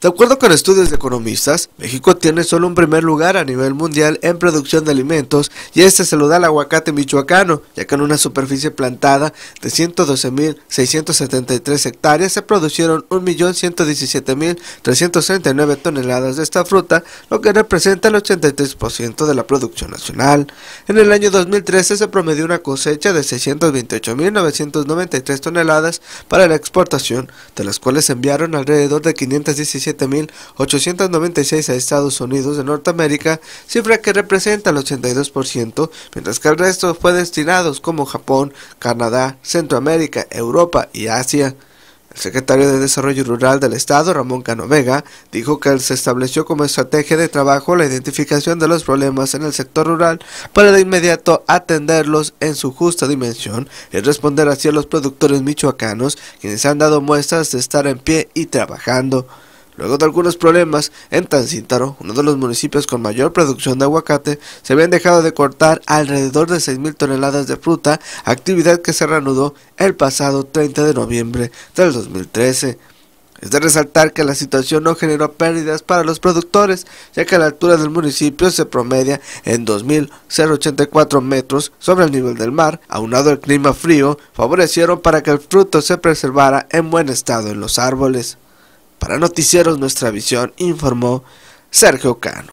De acuerdo con estudios de economistas, México tiene solo un primer lugar a nivel mundial en producción de alimentos y este se lo da al aguacate michoacano, ya que en una superficie plantada de 112.673 hectáreas se produjeron 1.117.339 toneladas de esta fruta, lo que representa el 83% de la producción nacional. En el año 2013 se promedió una cosecha de 628.993 toneladas para la exportación, de las cuales se enviaron alrededor de 517 7.896 a Estados Unidos de Norteamérica, cifra que representa el 82%, mientras que el resto fue destinados como Japón, Canadá, Centroamérica, Europa y Asia. El secretario de Desarrollo Rural del Estado, Ramón Canovega, dijo que se estableció como estrategia de trabajo la identificación de los problemas en el sector rural para de inmediato atenderlos en su justa dimensión y responder así a los productores michoacanos, quienes han dado muestras de estar en pie y trabajando. Luego de algunos problemas, en Tancítaro, uno de los municipios con mayor producción de aguacate, se habían dejado de cortar alrededor de 6.000 toneladas de fruta, actividad que se reanudó el pasado 30 de noviembre del 2013. Es de resaltar que la situación no generó pérdidas para los productores, ya que la altura del municipio se promedia en 2.084 metros sobre el nivel del mar, aunado el clima frío, favorecieron para que el fruto se preservara en buen estado en los árboles. Para Noticieros Nuestra Visión informó Sergio Cano.